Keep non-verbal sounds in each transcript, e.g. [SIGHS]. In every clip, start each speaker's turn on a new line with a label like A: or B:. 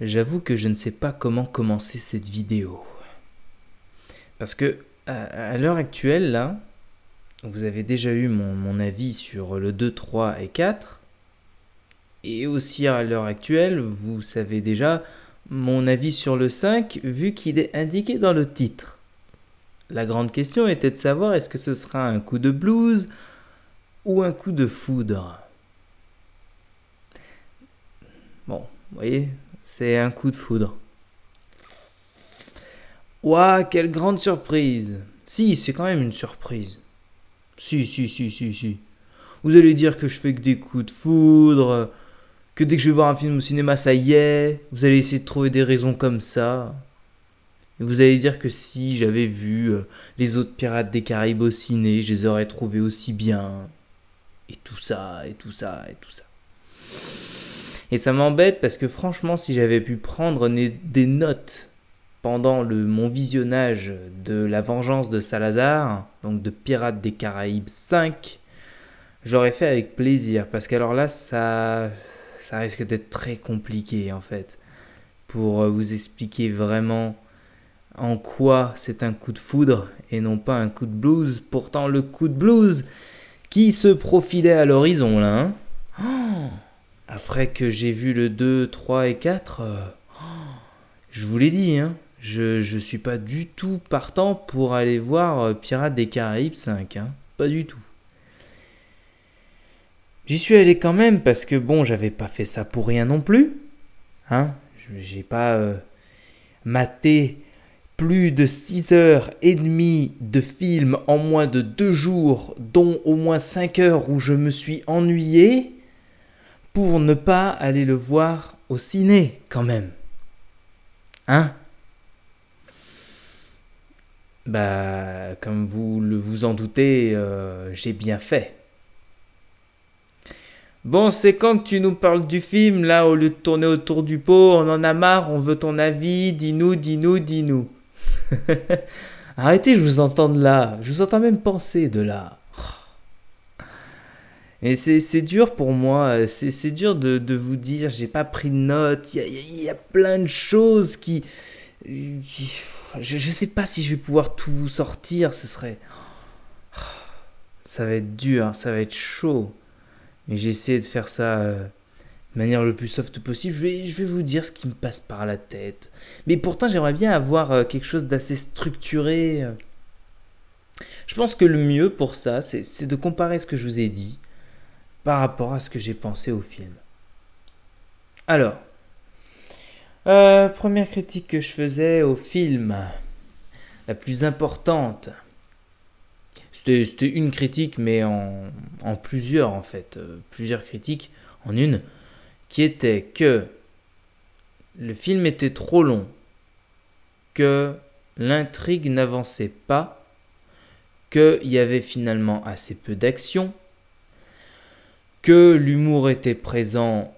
A: J'avoue que je ne sais pas comment commencer cette vidéo. Parce que à, l'heure actuelle, là, vous avez déjà eu mon, mon, avis sur le 2, 3 et 4. Et aussi à l'heure actuelle, vous savez déjà mon avis sur le 5 vu qu'il est indiqué dans le titre. La grande question était de savoir est-ce que ce sera un coup de blues ou un coup de foudre. Bon, vous voyez, c'est un coup de foudre. Ouah, quelle grande surprise Si, c'est quand même une surprise. Si, si, si, si, si. Vous allez dire que je fais que des coups de foudre, que dès que je vais voir un film au cinéma, ça y est. Vous allez essayer de trouver des raisons comme ça. vous allez dire que si j'avais vu euh, les autres pirates des Caraïbes au ciné, je les aurais trouvés aussi bien. Et tout ça, et tout ça, et tout ça. Et ça m'embête parce que franchement, si j'avais pu prendre des notes pendant le, mon visionnage de La Vengeance de Salazar, donc de Pirates des Caraïbes 5, j'aurais fait avec plaisir. Parce qu'alors là, ça, ça risque d'être très compliqué en fait. Pour euh, vous expliquer vraiment en quoi c'est un coup de foudre et non pas un coup de blues. Pourtant, le coup de blues qui se profilait à l'horizon là. Hein. Oh après que j'ai vu le 2, 3 et 4, euh, je vous l'ai dit, hein, je ne suis pas du tout partant pour aller voir euh, Pirates des Caraïbes 5. Hein. pas du tout. J'y suis allé quand même parce que bon, j'avais pas fait ça pour rien non plus. Hein J'ai pas euh, maté plus de 6 heures et demie de film en moins de 2 jours, dont au moins 5 heures où je me suis ennuyé pour ne pas aller le voir au ciné quand même Hein Bah, comme vous le vous en doutez, euh, j'ai bien fait. Bon, c'est quand tu nous parles du film, là, au lieu de tourner autour du pot, on en a marre, on veut ton avis, dis-nous, dis-nous, dis-nous. [LAUGHS] Arrêtez, je vous entends là, je vous entends même penser de là. Mais c'est dur pour moi, euh, c'est dur de, de, vous dire, j'ai pas pris de notes, il y, a, plein de choses qui... je, sais pas si je vais pouvoir tout vous sortir, ce serait... Ça va être dur, hein, ça va être chaud. Mais j'essaie de faire ça euh, de manière le plus soft possible. Je vais, je vais vous dire ce qui me passe par la tête. Mais pourtant, j'aimerais bien avoir euh, quelque chose d'assez structuré. Je pense que le mieux pour ça, c'est de comparer ce que je vous ai dit par rapport à ce que j'ai pensé au film. Alors, euh, première critique que je faisais au film, la plus importante. C'était une critique, mais en, plusieurs en fait, euh, plusieurs critiques en une, qui était que le film était trop long, que l'intrigue n'avançait pas, qu'il y avait finalement assez peu d'action, que l'humour était présent,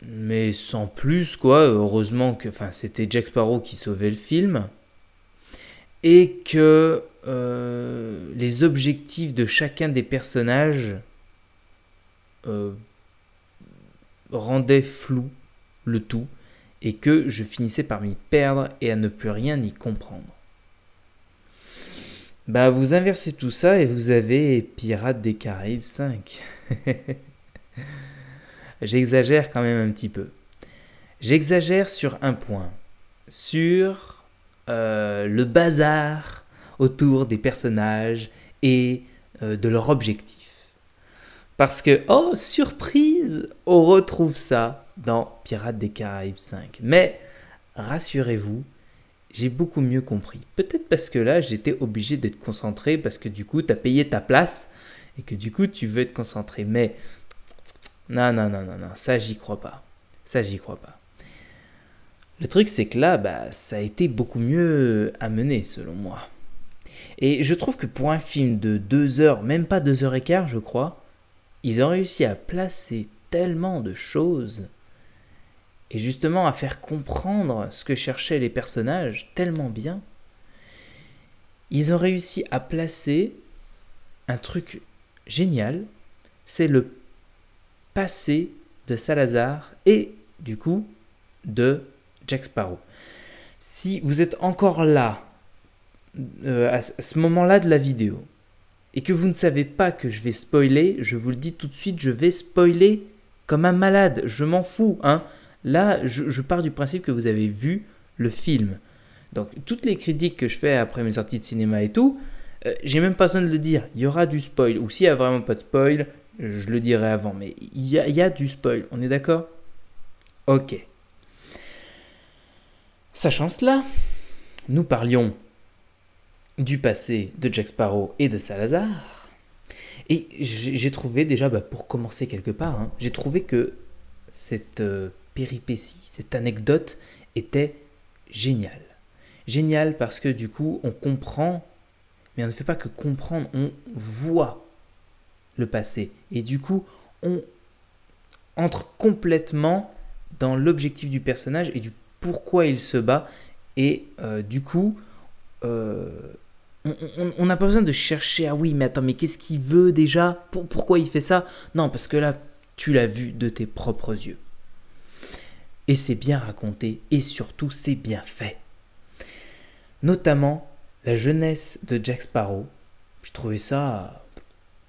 A: mais sans plus, quoi. Heureusement que c'était Jack Sparrow qui sauvait le film. Et que euh, les objectifs de chacun des personnages euh, rendaient flou le tout et que je finissais par m'y perdre et à ne plus rien y comprendre. Bah vous inversez tout ça et vous avez Pirates des Caraïbes 5. [LAUGHS] [LAUGHS] J'exagère quand même un petit peu. J'exagère sur un point, sur euh, le bazar autour des personnages et euh, de leur objectif. Parce que, oh, surprise, on retrouve ça dans Pirates des Caraïbes 5. Mais rassurez-vous, j'ai beaucoup mieux compris. Peut-être parce que là, j'étais obligé d'être concentré, parce que du coup, tu as payé ta place et que du coup, tu veux être concentré. Mais non, non, non, non, non, ça j'y crois pas. Ça j'y crois pas. Le truc c'est que là, bah, ça a été beaucoup mieux amené selon moi. Et je trouve que pour un film de deux heures, même pas deux heures et quart je crois, ils ont réussi à placer tellement de choses et justement à faire comprendre ce que cherchaient les personnages tellement bien. Ils ont réussi à placer un truc génial, c'est le passé de Salazar et du coup de Jack Sparrow. Si vous êtes encore là, euh, à ce moment-là de la vidéo, et que vous ne savez pas que je vais spoiler, je vous le dis tout de suite, je vais spoiler comme un malade, je m'en fous. Hein. Là, je, pars du principe que vous avez vu le film. Donc toutes les critiques que je fais après mes sorties de cinéma et tout, euh, j'ai même pas besoin de le dire, il y aura du spoil. Ou s'il n'y a vraiment pas de spoil, je le dirai avant, mais il y, a du spoil, on est d'accord Ok. Sachant cela, nous parlions du passé de Jack Sparrow et de Salazar. Et j'ai trouvé déjà, bah, pour commencer quelque part, hein, j'ai trouvé que cette euh, péripétie, cette anecdote était géniale. Géniale parce que du coup, on comprend, mais on ne fait pas que comprendre, on voit le passé. Et du coup, on entre complètement dans l'objectif du personnage et du pourquoi il se bat. Et euh, du coup, euh, on n'a pas besoin de chercher, ah oui, mais attends, mais qu'est-ce qu'il veut déjà Pour, Pourquoi il fait ça Non, parce que là, tu l'as vu de tes propres yeux. Et c'est bien raconté, et surtout, c'est bien fait. Notamment, la jeunesse de Jack Sparrow. J'ai trouvé ça...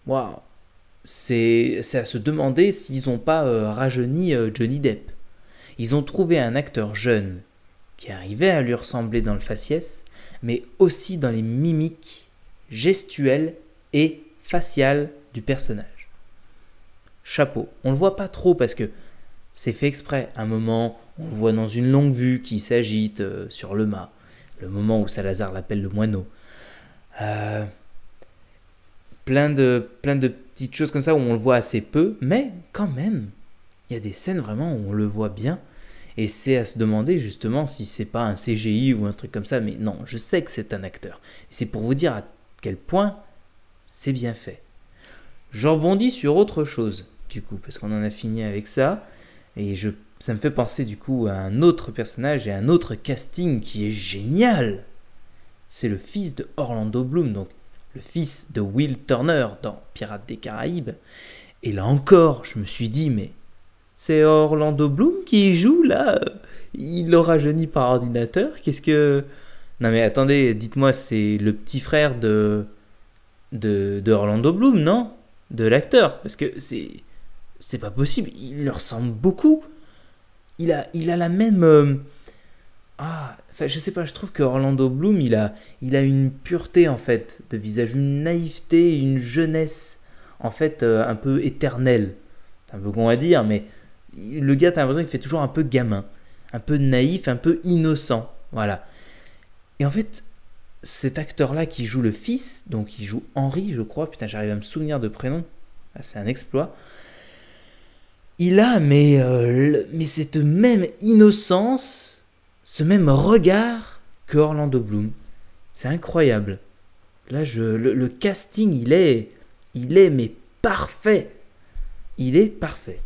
A: Waouh c'est à se demander s'ils n'ont pas euh, rajeuni euh, Johnny Depp. Ils ont trouvé un acteur jeune qui arrivait à lui ressembler dans le faciès, mais aussi dans les mimiques gestuelles et faciales du personnage. Chapeau, on le voit pas trop parce que c'est fait exprès. Un moment, on le voit dans une longue vue qui s'agite euh, sur le mât, le moment où Salazar l'appelle le moineau. Euh, plein de, plein de petites choses comme ça où on le voit assez peu, mais quand même, il y a des scènes vraiment où on le voit bien. Et c'est à se demander justement si c'est pas un CGI ou un truc comme ça, mais non, je sais que c'est un acteur. C'est pour vous dire à quel point c'est bien fait. j'en rebondis sur autre chose, du coup, parce qu'on en a fini avec ça, et je, ça me fait penser du coup à un autre personnage et un autre casting qui est génial. C'est le fils de Orlando Bloom, donc le fils de Will Turner dans Pirates des Caraïbes. Et là encore, je me suis dit, mais c'est Orlando Bloom qui joue là Il aura rajeuni par ordinateur Qu'est-ce que. Non mais attendez, dites-moi, c'est le petit frère de. de, Orlando Bloom, non De l'acteur Parce que c'est. C'est pas possible, il leur ressemble beaucoup. Il a, il a la même. Euh, ah, je sais pas, je trouve que Orlando Bloom, il a, il a une pureté en fait de visage, une naïveté, une jeunesse en fait euh, un peu éternelle. C'est un peu con à dire, mais le gars, t'as l'impression qu'il fait toujours un peu gamin, un peu naïf, un peu innocent. Voilà. Et en fait, cet acteur-là qui joue le fils, donc il joue Henri, je crois, putain, j'arrive à me souvenir de prénom, ah, c'est un exploit. Il a, mais, euh, mais cette même innocence, ce même regard que Orlando Bloom. C'est incroyable. Là, je, le, casting, il est, il est, mais parfait. Il est parfait.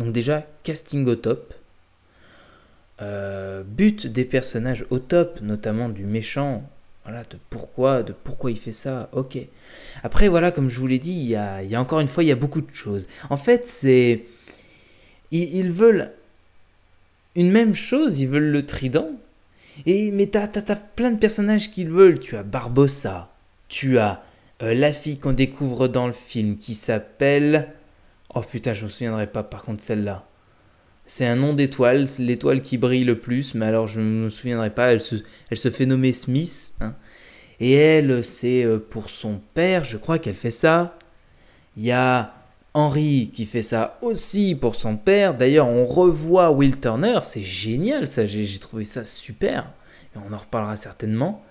A: Donc déjà, casting au top. Euh, but des personnages au top, notamment du méchant. Voilà, de pourquoi, de pourquoi il fait ça, ok. Après, voilà, comme je vous l'ai dit, il y, a, encore une fois, il y a beaucoup de choses. En fait, c'est... ils veulent une même chose, ils veulent le trident. Et, mais t'as, plein de personnages qu'ils veulent. Tu as Barbossa, tu as euh, la fille qu'on découvre dans le film qui s'appelle. Oh putain, je me souviendrai pas par contre celle-là. C'est un nom d'étoile, l'étoile qui brille le plus, mais alors je ne me souviendrai pas. Elle se, elle se fait nommer Smith. Hein. Et elle, c'est euh, pour son père, je crois qu'elle fait ça. Il y a Henry qui fait ça aussi pour son père. D'ailleurs, on revoit Will Turner, c'est génial ça, j'ai trouvé ça super. on en reparlera certainement.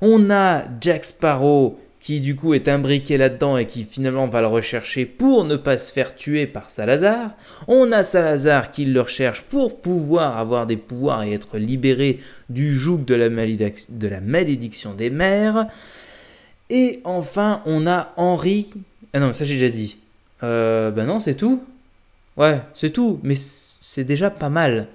A: On a Jack Sparrow qui du coup est imbriqué là-dedans et qui finalement va le rechercher pour ne pas se faire tuer par Salazar. On a Salazar qui le recherche pour pouvoir avoir des pouvoirs et être libéré du joug de la, malédiction des mères. Et enfin, on a Henry. Ah non, ça j'ai déjà dit. Euh, ben non, c'est tout. Ouais, c'est tout, mais c'est déjà pas mal.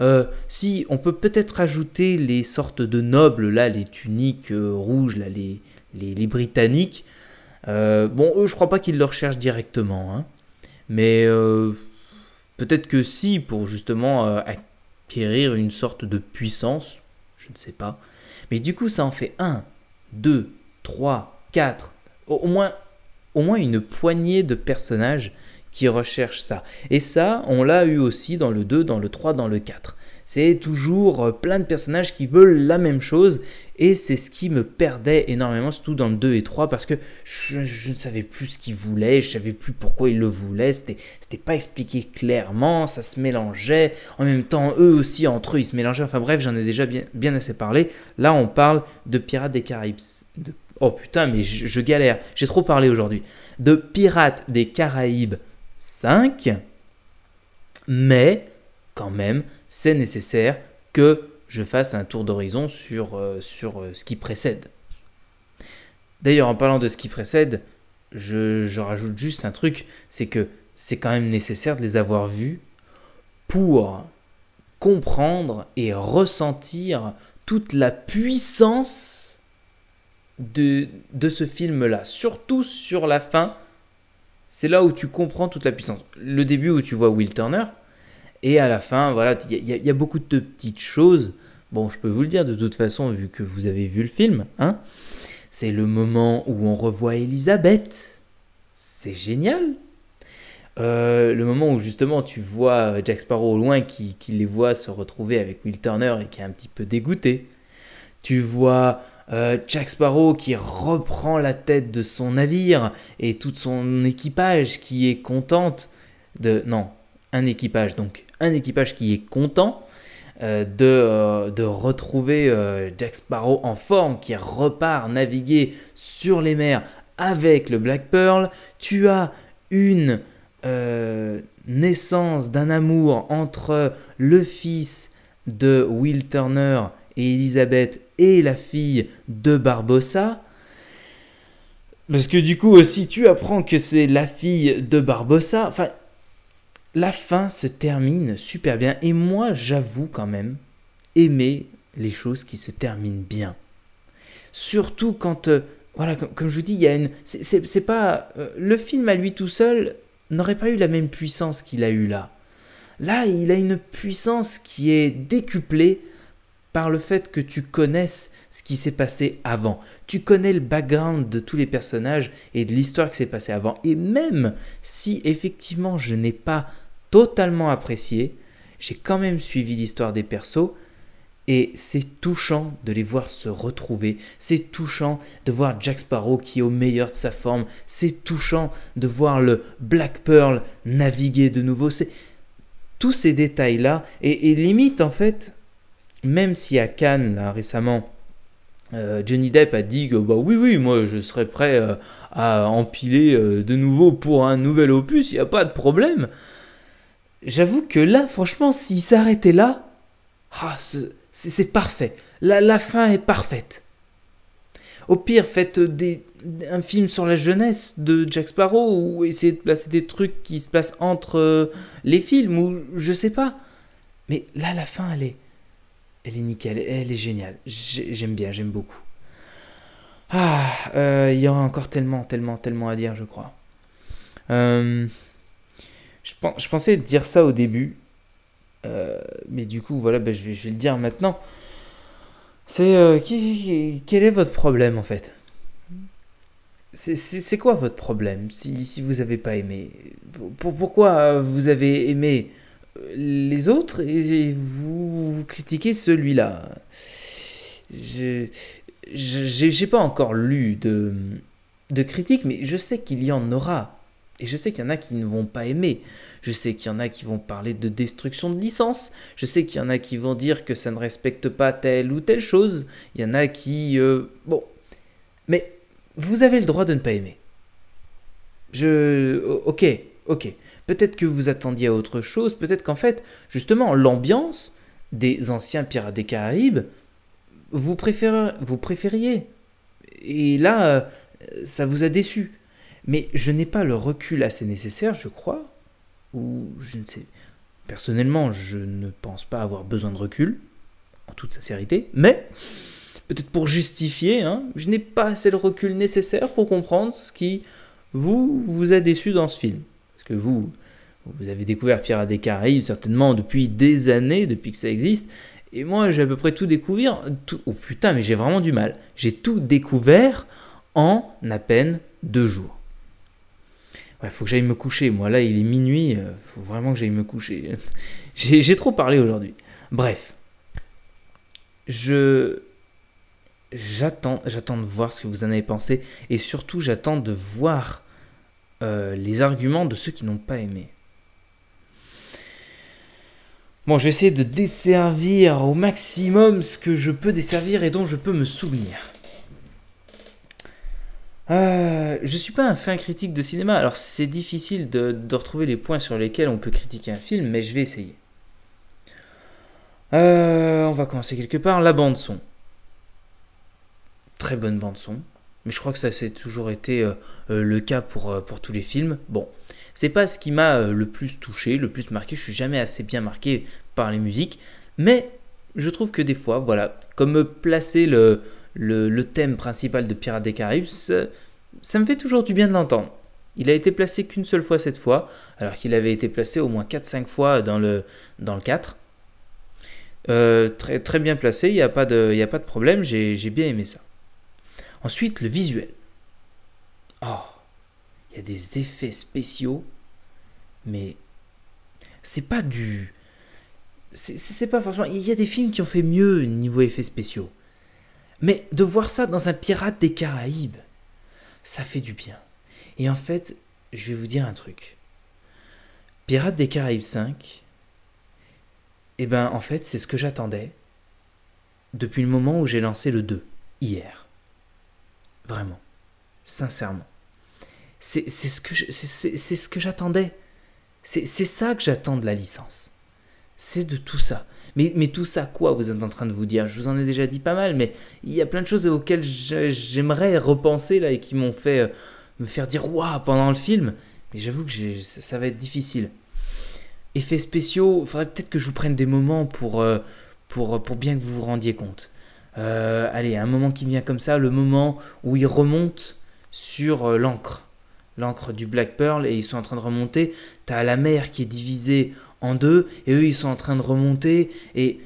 A: Euh, si, on peut peut-être ajouter les sortes de nobles, là, les tuniques euh, rouges, là, les, les, britanniques. Euh, bon, eux, je crois pas qu'ils le recherchent directement, hein. Mais euh, peut-être que si, pour justement acquérir une sorte de puissance, je ne sais pas. Mais du coup, ça en fait Un, deux, trois Quatre, au moins au moins une poignée de personnages qui recherchent ça. Et ça, on l'a eu aussi dans le 2, dans le 3, dans le 4. C'est toujours euh, plein de personnages qui veulent la même chose et c'est ce qui me perdait énormément, surtout dans le 2 et 3 parce que je, ne savais plus ce qu'ils voulaient, je savais plus pourquoi ils le voulaient, c'était pas expliqué clairement, ça se mélangeait, en même temps eux aussi entre eux ils se mélangeaient, enfin bref j'en ai déjà bien, assez parlé, là on parle de Pirates des Caraïbes, de Oh putain, mais je, galère, j'ai trop parlé aujourd'hui. De Pirates des Caraïbes 5. Mais, quand même, c'est nécessaire que je fasse un tour d'horizon sur, euh, sur euh, ce qui précède. D'ailleurs, en parlant de ce qui précède, je, je rajoute juste un truc, c'est que c'est quand même nécessaire de les avoir vus pour comprendre et ressentir toute la puissance de, de ce film-là, surtout sur la fin, c'est là où tu comprends toute la puissance. Le début où tu vois Will Turner, et à la fin, voilà, il y, a beaucoup de petites choses. Bon, je peux vous le dire de toute façon, vu que vous avez vu le film, hein. C'est le moment où on revoit Elisabeth. C'est génial. Euh, le moment où justement tu vois Jack Sparrow au loin qui, qui, les voit se retrouver avec Will Turner et qui est un petit peu dégoûté. Tu vois euh, Jack Sparrow qui reprend la tête de son navire et toute son équipage qui est contente de... Non, un équipage, donc un équipage qui est content euh, de, euh, de, retrouver Jack Sparrow en forme, qui repart naviguer sur les mers avec le Black Pearl. Tu as une naissance d'un amour entre le fils de Will Turner et Elisabeth et la fille de Barbossa. Parce que du coup aussi tu apprends que c'est la fille de Barbossa. Enfin, la fin se termine super bien. Et moi j'avoue quand même aimer les choses qui se terminent bien. Surtout quand... Euh, voilà, comme, je vous dis, il y a une... C'est pas... Euh, le film à lui tout seul n'aurait pas eu la même puissance qu'il a eu là. Là, il a une puissance qui est décuplée par le fait que tu connaisses ce qui s'est passé avant. Tu connais le background de tous les personnages et de l'histoire qui s'est passée avant. Et même si effectivement je n'ai pas totalement apprécié, j'ai quand même suivi l'histoire des persos et c'est touchant de les voir se retrouver, c'est touchant de voir Jack Sparrow qui est au meilleur de sa forme, c'est touchant de voir le Black Pearl naviguer de nouveau, c'est tous ces détails-là, et, et, limite en fait, même si à Cannes, récemment, euh, Johnny Depp a dit que bah oui oui moi je serais prêt euh, à empiler euh, de nouveau pour un nouvel opus, il n'y a pas de problème. J'avoue que là franchement s'il s'arrêtait là, ah, c'est parfait. La, la fin est parfaite. Au pire faites des, un film sur la jeunesse de Jack Sparrow ou essayez de placer des trucs qui se placent entre les films ou je sais pas. Mais là la fin elle est elle est nickel, elle est géniale. J'aime bien, j'aime beaucoup. Ah, euh, il y aura encore tellement, tellement, tellement à dire, je crois. Euh, je, pensais dire ça au début, euh, mais du coup, voilà, ben, je, vais, le dire maintenant. C'est quel est votre problème en fait C'est quoi votre problème si, si vous n'avez pas aimé Pourquoi vous avez aimé les autres et vous, critiquez celui-là. Je n'ai pas encore lu de, de critiques, mais je sais qu'il y en aura. Et je sais qu'il y en a qui ne vont pas aimer. Je sais qu'il y en a qui vont parler de destruction de licence. Je sais qu'il y en a qui vont dire que ça ne respecte pas telle ou telle chose. Il y en a qui... Euh, bon. Mais vous avez le droit de ne pas aimer. Je... Ok, ok. Peut-être que vous attendiez à autre chose, peut-être qu'en fait, justement, l'ambiance des anciens Pirates des Caraïbes, vous, préférez, vous préfériez. Et là, euh, ça vous a déçu. Mais je n'ai pas le recul assez nécessaire, je crois, ou je ne sais. Personnellement, je ne pense pas avoir besoin de recul, en toute sincérité, mais peut-être pour justifier, hein, je n'ai pas assez le recul nécessaire pour comprendre ce qui vous, vous a déçu dans ce film que vous, vous avez découvert Pierre des Caraïbes certainement depuis des années, depuis que ça existe. Et moi, j'ai à peu près tout découvert. Oh putain, mais j'ai vraiment du mal. J'ai tout découvert en à peine deux jours. Il faut que j'aille me coucher. Moi, là, il est minuit. Il euh, faut vraiment que j'aille me coucher. [LAUGHS] j'ai trop parlé aujourd'hui. Bref. Je. J'attends, j'attends de voir ce que vous en avez pensé. Et surtout, j'attends de voir euh, les arguments de ceux qui n'ont pas aimé. Bon, je vais essayer de desservir au maximum ce que je peux desservir et dont je peux me souvenir. Euh, je suis pas un fin critique de cinéma, alors c'est difficile de, retrouver les points sur lesquels on peut critiquer un film, mais je vais essayer. Euh, on va commencer quelque part. La bande son. Très bonne bande son mais je crois que ça c'est toujours été euh, euh, le cas pour, euh, pour tous les films. Bon, c'est pas ce qui m'a le plus touché, le plus marqué, je suis jamais assez bien marqué par les musiques, mais je trouve que des fois, voilà, comme placer le, le, thème principal de Pirates des Caraïbes, ça, me fait toujours du bien de l'entendre. Il a été placé qu'une seule fois cette fois, alors qu'il avait été placé au moins 4-5 fois dans le, dans le 4. très, très bien placé, il n'y a, pas de, a pas de problème, j'ai bien aimé ça. Ensuite, le visuel. Oh, il y a des effets spéciaux, mais c'est pas du. C'est pas forcément. Il y a des films qui ont fait mieux niveau effets spéciaux. Mais de voir ça dans un pirate des Caraïbes, ça fait du bien. Et en fait, je vais vous dire un truc. Pirates des Caraïbes 5, eh ben en fait, c'est ce que j'attendais depuis le moment où j'ai lancé le 2, hier. Vraiment. Sincèrement. C'est ce que c'est ce que j'attendais. C'est ça que j'attends de la licence. C'est de tout ça. Mais, mais tout ça, quoi, vous êtes en train de vous dire Je vous en ai déjà dit pas mal, mais il y a plein de choses auxquelles j'aimerais repenser là et qui m'ont fait euh, me faire dire waouh pendant le film. Mais j'avoue que ça, va être difficile. Effets spéciaux, faudrait peut-être que je vous prenne des moments pour, euh, pour, pour bien que vous vous rendiez compte. Euh, allez, un moment qui vient comme ça, le moment où ils remontent sur euh, l'encre, l'encre du Black Pearl, et ils sont en train de remonter. T'as la mer qui est divisée en deux, et eux, ils sont en train de remonter, et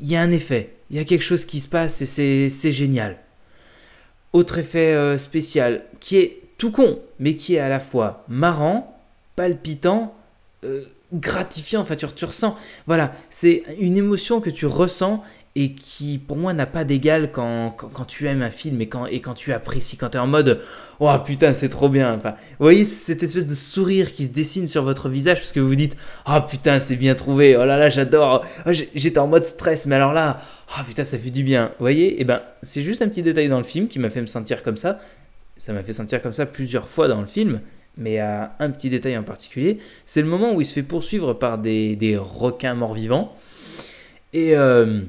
A: il y a un effet, il y a quelque chose qui se passe, et c'est génial. Autre effet euh, spécial, qui est tout con, mais qui est à la fois marrant, palpitant, gratifiant, enfin tu, tu ressens, voilà, c'est une émotion que tu ressens et qui pour moi n'a pas d'égal quand, quand, tu aimes un film et quand, et quand tu apprécies, quand tu es en mode Oh putain, c'est trop bien. vous voyez cette espèce de sourire qui se dessine sur votre visage parce que vous vous dites Oh putain, c'est bien trouvé, oh là là, j'adore, oh, j'étais en mode stress, mais alors là, oh putain, ça fait du bien. Vous voyez, et eh ben c'est juste un petit détail dans le film qui m'a fait me sentir comme ça. Ça m'a fait sentir comme ça plusieurs fois dans le film, mais à un petit détail en particulier. C'est le moment où il se fait poursuivre par des, des requins morts-vivants. Et. Euh,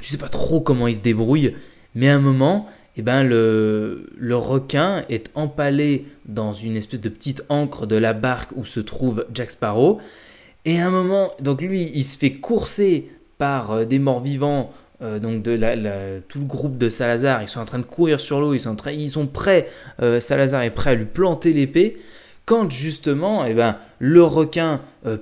A: je sais pas trop comment il se débrouille, mais à un moment, eh ben le, le requin est empalé dans une espèce de petite ancre de la barque où se trouve Jack Sparrow. Et à un moment, donc lui, il se fait courser par euh, des morts vivants, euh, donc de la, tout le groupe de Salazar. Ils sont en train de courir sur l'eau, ils sont, ils sont prêts, euh, Salazar est prêt à lui planter l'épée. Quand justement, eh ben, le requin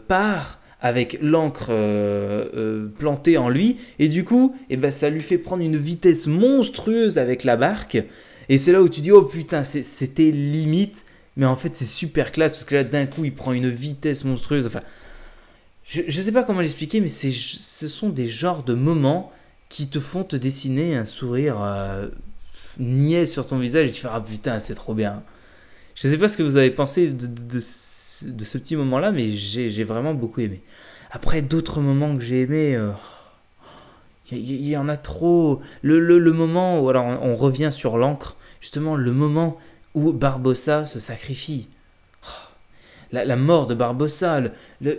A: part avec l'encre euh, euh, plantée en lui. Et du coup, eh ben, ça lui fait prendre une vitesse monstrueuse avec la barque. Et c'est là où tu dis, oh putain, c'était limite. Mais en fait, c'est super classe parce que là, d'un coup, il prend une vitesse monstrueuse. Enfin, je ne sais pas comment l'expliquer, mais ce sont des genres de moments qui te font te dessiner un sourire euh, niais sur ton visage et tu fais, ah putain, c'est trop bien. Je ne sais pas ce que vous avez pensé de, de, de de ce petit moment-là, mais j'ai vraiment beaucoup aimé. Après, d'autres moments que j'ai aimés, euh, il y, en a trop. Le, le, moment où, alors on, revient sur l'encre, justement, le moment où Barbossa se sacrifie. Oh, la, mort de Barbossa, le,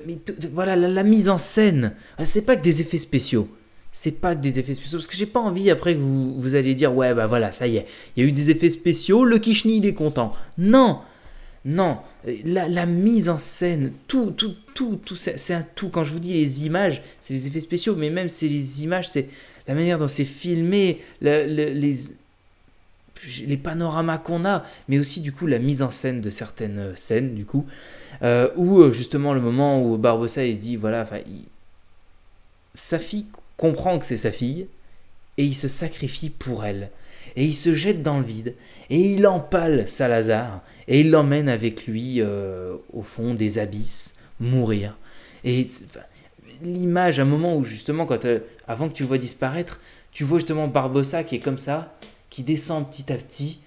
A: voilà, la, mise en scène. Ah, c'est pas que des effets spéciaux. C'est pas que des effets spéciaux. Parce que j'ai pas envie après que vous, vous allez dire, ouais, bah voilà, ça y est. Il y a eu des effets spéciaux, le Kishni, il est content. Non! Non, euh, la, mise en scène, tout, tout, tout, tout, c'est un tout. Quand je vous dis les images, c'est les effets spéciaux, mais même c'est les images, c'est la manière dont c'est filmé, les, panoramas qu'on a, mais aussi du coup la mise en scène de certaines euh, scènes du coup, euh, où euh, justement le moment où Barbossa il se dit voilà, sa fille comprend que c'est sa fille et il se sacrifie pour elle et il se jette dans le vide, et il empale Salazar, et il l'emmène avec lui euh, au fond des abysses, mourir. Et l'image, un moment où justement, quand, euh, avant que tu vois disparaître, tu vois justement Barbossa qui est comme ça, qui descend petit à petit,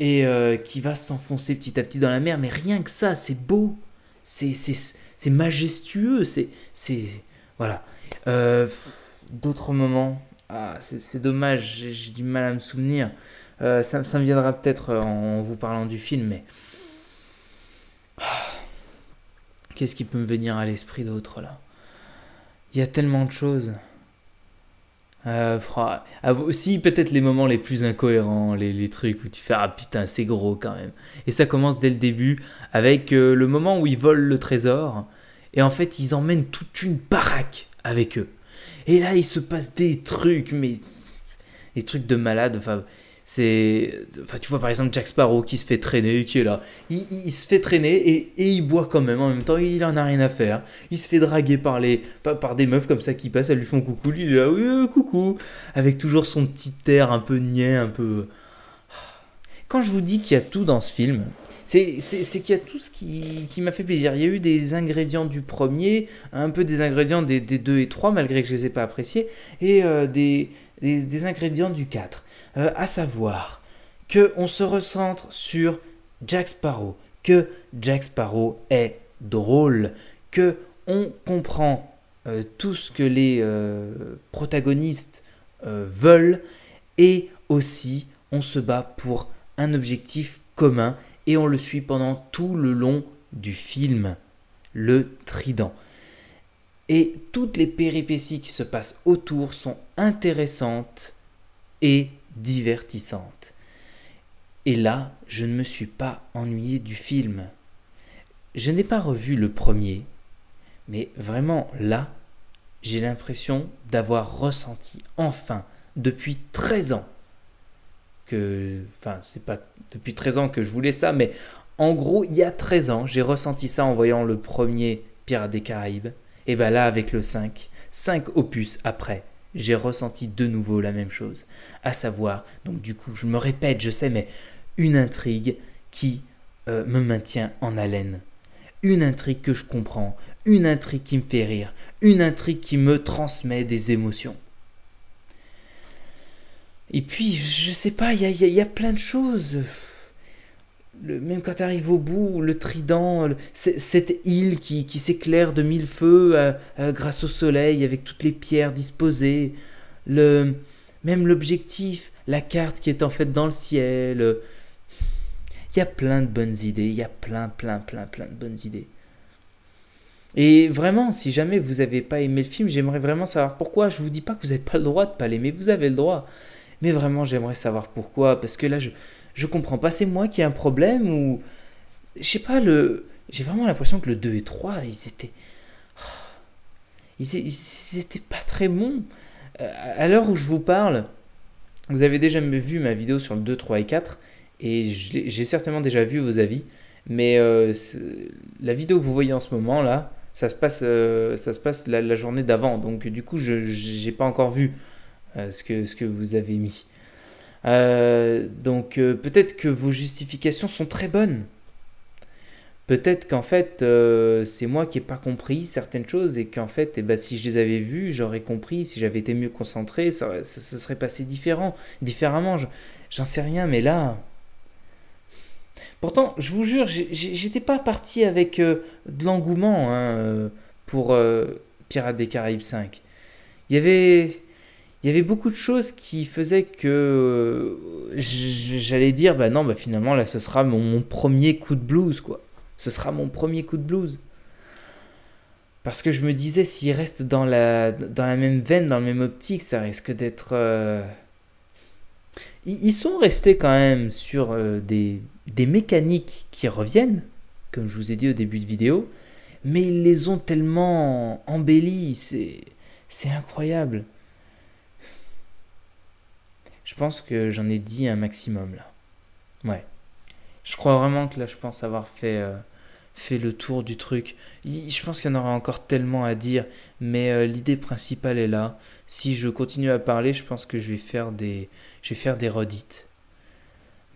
A: et euh, qui va s'enfoncer petit à petit dans la mer, mais rien que ça, c'est beau, c'est majestueux, c'est... Voilà. D'autres moments ah, c'est dommage, j'ai du mal à me souvenir. Euh, ça, me viendra peut-être euh, en vous parlant du film, mais. [SIGHS] Qu'est-ce qui peut me venir à l'esprit d'autre là Il y a tellement de choses. Euh, aussi ah, peut-être les moments les plus incohérents, les, trucs où tu fais ah putain c'est gros quand même. Et ça commence dès le début avec euh, le moment où ils volent le trésor et en fait ils emmènent toute une baraque avec eux. Et là, il se passe des trucs, mais des trucs de malade. Enfin, c'est, enfin, tu vois par exemple Jack Sparrow qui se fait traîner, qui est là. Il, se fait traîner et, il boit quand même. En même temps, il en a rien à faire. Il se fait draguer par les, par des meufs comme ça qui passent, elles lui font coucou, lui il est là, oui, euh, coucou, avec toujours son petit air un peu niais, un peu. Quand je vous dis qu'il y a tout dans ce film, c'est qu'il y a tout ce qui, m'a fait plaisir. Il y a eu des ingrédients du premier, un peu des ingrédients des, deux et trois, malgré que je ne les ai pas appréciés, et euh, des, des, ingrédients du quatre. Euh, à savoir que on se recentre sur Jack Sparrow, que Jack Sparrow est drôle, que on comprend euh, tout ce que les protagonistes veulent, et aussi on se bat pour un objectif commun et on le suit pendant tout le long du film, le Trident. Et toutes les péripéties qui se passent autour sont intéressantes et divertissantes. Et là, je ne me suis pas ennuyé du film. Je n'ai pas revu le premier, mais vraiment là, j'ai l'impression d'avoir ressenti enfin, depuis 13 ans, que, enfin, c'est pas depuis 13 ans que je voulais ça, mais en gros, il y a 13 ans, j'ai ressenti ça en voyant le premier Pirates des Caraïbes. Et ben là, avec le 5, 5 opus après, j'ai ressenti de nouveau la même chose. À savoir, donc du coup, je me répète, je sais, mais une intrigue qui euh, me maintient en haleine. Une intrigue que je comprends, une intrigue qui me fait rire, une intrigue qui me transmet des émotions. Et puis, je sais pas, il y a, y a, plein de choses. Le, même quand tu arrives au bout, le trident, cette île qui, s'éclaire de mille feux euh, euh, grâce au soleil, avec toutes les pierres disposées, le, même l'objectif, la carte qui est en fait dans le ciel. Il y a plein de bonnes idées, il y a plein, plein, plein, plein de bonnes idées. Et vraiment, si jamais vous n'avez pas aimé le film, j'aimerais vraiment savoir pourquoi. Je vous dis pas que vous n'avez pas le droit de pas l'aimer, vous avez le droit. Mais vraiment, j'aimerais savoir pourquoi, parce que là, je, je comprends pas, c'est moi qui ai un problème ou. Je sais pas, le. J'ai vraiment l'impression que le 2 et 3, ils étaient. Oh, ils, étaient pas très bons. Euh, à l'heure où je vous parle, vous avez déjà vu ma vidéo sur le 2, 3 et 4, et j'ai certainement déjà vu vos avis, mais euh, la vidéo que vous voyez en ce moment là, ça se passe, euh, ça se passe la, la journée d'avant, donc du coup, je n'ai pas encore vu euh, ce, que, ce que vous avez mis. Euh, donc euh, peut-être que vos justifications sont très bonnes. Peut-être qu'en fait, c'est moi qui n'ai pas compris certaines choses et qu'en fait, eh ben, si je les avais vues, j'aurais compris, si j'avais été mieux concentré, ça, ça, serait passé différent, différemment. J'en sais rien, mais là... Pourtant, je vous jure, j'étais pas parti avec de l'engouement hein, pour Pirates des Caraïbes 5. Il y avait il y avait beaucoup de choses qui faisaient que euh, j'allais dire bah non bah finalement là ce sera mon, premier coup de blues quoi ce sera mon premier coup de blues parce que je me disais s'il reste dans la dans la même veine dans la même optique ça risque d'être euh, ils, sont restés quand même sur euh, des, mécaniques qui reviennent comme je vous ai dit au début de vidéo mais ils les ont tellement embellis c'est incroyable je pense que j'en ai dit un maximum là. Ouais. Je crois vraiment que là, je pense avoir fait, euh, fait le tour du truc. Je pense qu'il y en aura encore tellement à dire, mais euh, l'idée principale est là. Si je continue à parler, je pense que je vais faire des, je vais faire des redites.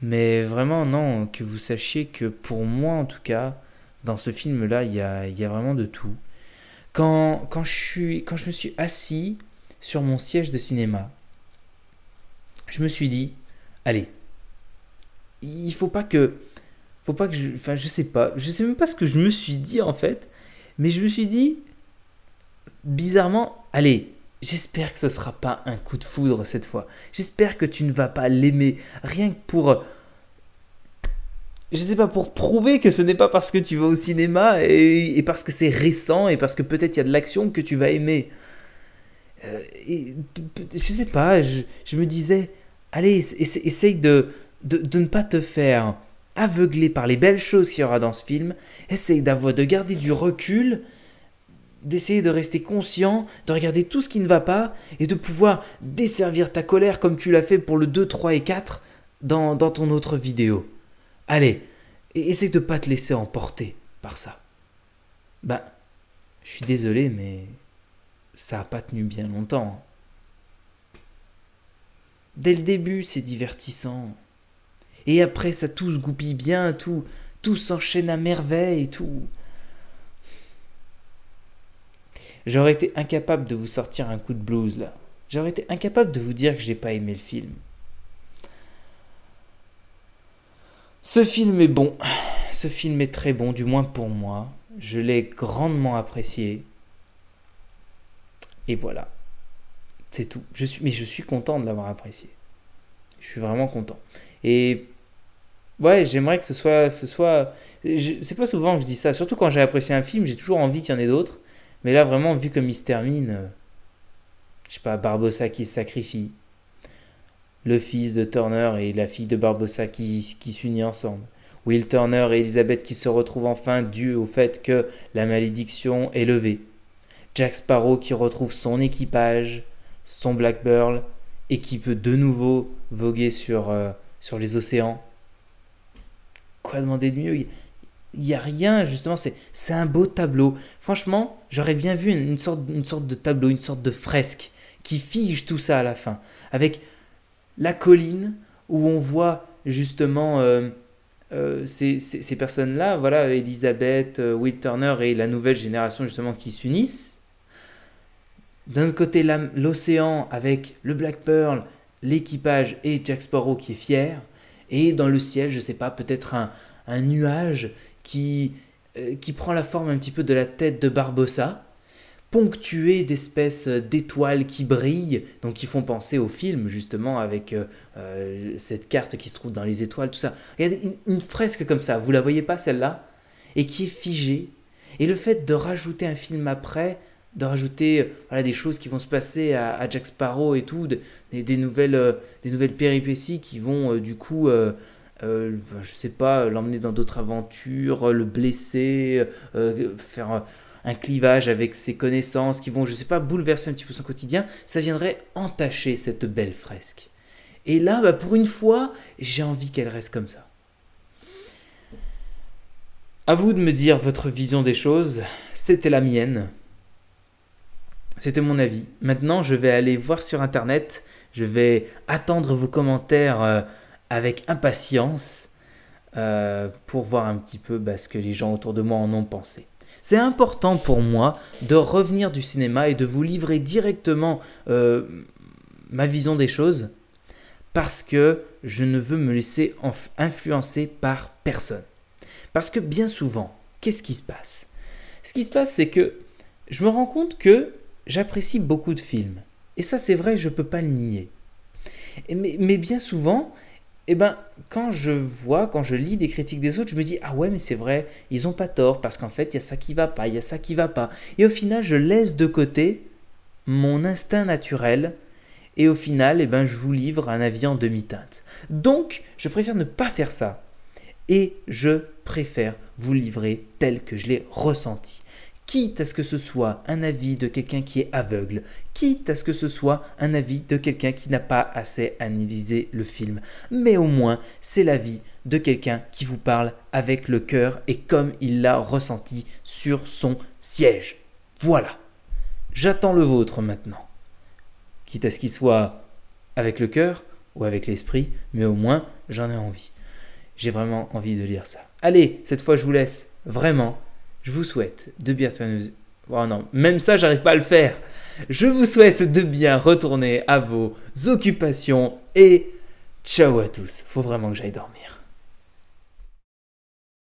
A: Mais vraiment, non, que vous sachiez que pour moi, en tout cas, dans ce film-là, il y a, y vraiment de tout. Quand, quand, je suis, quand je me suis assis sur mon siège de cinéma, je me suis dit, allez, il faut pas que, faut pas que, je, enfin, je sais pas, je sais même pas ce que je me suis dit en fait, mais je me suis dit, bizarrement, allez, j'espère que ce sera pas un coup de foudre cette fois. J'espère que tu ne vas pas l'aimer, rien que pour, je sais pas, pour prouver que ce n'est pas parce que tu vas au cinéma et, parce que c'est récent et parce que peut-être il y a de l'action que tu vas aimer. Euh, et, je sais pas, je me disais allez, essaye de, ne pas te faire aveugler par les belles choses qu'il y aura dans ce film. Essaye d'avoir, de garder du recul, d'essayer de rester conscient, de regarder tout ce qui ne va pas et de pouvoir desservir ta colère comme tu l'as fait pour le 2, 3 et 4 dans, ton autre vidéo. Allez, essaye de ne pas te laisser emporter par ça. Ben, je suis désolé, mais ça n'a pas tenu bien longtemps. Dès le début, c'est divertissant. Et après, ça tout se goupille bien, tout, tout s'enchaîne à merveille, tout. J'aurais été incapable de vous sortir un coup de blues là. J'aurais été incapable de vous dire que j'ai pas aimé le film. Ce film est bon. Ce film est très bon, du moins pour moi. Je l'ai grandement apprécié. Et voilà. C'est tout. Je suis, mais je suis content de l'avoir apprécié. Je suis vraiment content. Et ouais, j'aimerais que ce soit, ce soit. C'est pas souvent que je dis ça. Surtout quand j'ai apprécié un film, j'ai toujours envie qu'il y en ait d'autres. Mais là, vraiment, vu comme il se termine, euh, je sais pas, Barbossa qui se sacrifie, le fils de Turner et la fille de Barbossa qui, qui s'unissent ensemble. Will Turner et Elizabeth qui se retrouvent enfin dû au fait que la malédiction est levée. Jack Sparrow qui retrouve son équipage son Black Pearl et qui peut de nouveau voguer sur, euh, sur les océans. Quoi demander de mieux Il n'y a rien, justement, c'est un beau tableau. Franchement, j'aurais bien vu une, sorte, de tableau, une sorte de fresque qui fige tout ça à la fin. Avec la colline où on voit justement euh, euh, ces, personnes-là, voilà, Elisabeth, Will Turner et la nouvelle génération justement qui s'unissent d'un côté, l'océan avec le Black Pearl, l'équipage et Jack Sparrow qui est fier. Et dans le ciel, je sais pas, peut-être un, nuage qui, euh, qui prend la forme un petit peu de la tête de Barbossa, ponctué d'espèces d'étoiles qui brillent, donc qui font penser au film justement avec euh, euh, cette carte qui se trouve dans les étoiles, tout ça. Il y a une fresque comme ça, vous la voyez pas celle-là Et qui est figée. Et le fait de rajouter un film après, de rajouter euh, voilà, des choses qui vont se passer à, Jack Sparrow et tout, des, nouvelles, euh, des nouvelles péripéties qui vont euh, du coup, bah, je sais pas, l'emmener dans d'autres aventures, le blesser, faire un clivage avec ses connaissances qui vont, je sais pas, bouleverser un petit peu son quotidien, ça viendrait entacher cette belle fresque. Et là, bah, pour une fois, j'ai envie qu'elle reste comme ça. À vous de me dire votre vision des choses, c'était la mienne. C'était mon avis. Maintenant, je vais aller voir sur Internet. Je vais attendre vos commentaires euh, avec impatience euh, pour voir un petit peu bah, ce que les gens autour de moi en ont pensé. C'est important pour moi de revenir du cinéma et de vous livrer directement euh, ma vision des choses parce que je ne veux me laisser influencer par personne. Parce que bien souvent, qu'est-ce qui se passe Ce qui se passe, c'est que je me rends compte que j'apprécie beaucoup de films. Et ça, c'est vrai, je ne peux pas le nier. mais, bien souvent, eh ben, quand je vois, quand je lis des critiques des autres, je me dis Ah ouais, mais c'est vrai, ils n'ont pas tort, parce qu'en fait, il y a ça qui va pas, il y a ça qui va pas. Et au final, je laisse de côté mon instinct naturel. Et au final, eh ben, je vous livre un avis en demi-teinte. Donc, je préfère ne pas faire ça. Et je préfère vous livrer tel que je l'ai ressenti quitte à ce que ce soit un avis de quelqu'un qui est aveugle, quitte à ce que ce soit un avis de quelqu'un qui n'a pas assez analysé le film. Mais au moins, c'est l'avis de quelqu'un qui vous parle avec le cœur et comme il l'a ressenti sur son siège. Voilà. J'attends le vôtre maintenant. Quitte à ce qu'il soit avec le cœur ou avec l'esprit, mais au moins j'en ai envie. J'ai vraiment envie de lire ça. Allez, cette fois je vous laisse vraiment je vous souhaite de bien Oh non, même ça, j'arrive pas à le faire. Je vous souhaite de bien retourner à vos occupations et ciao à tous. Faut vraiment que j'aille dormir.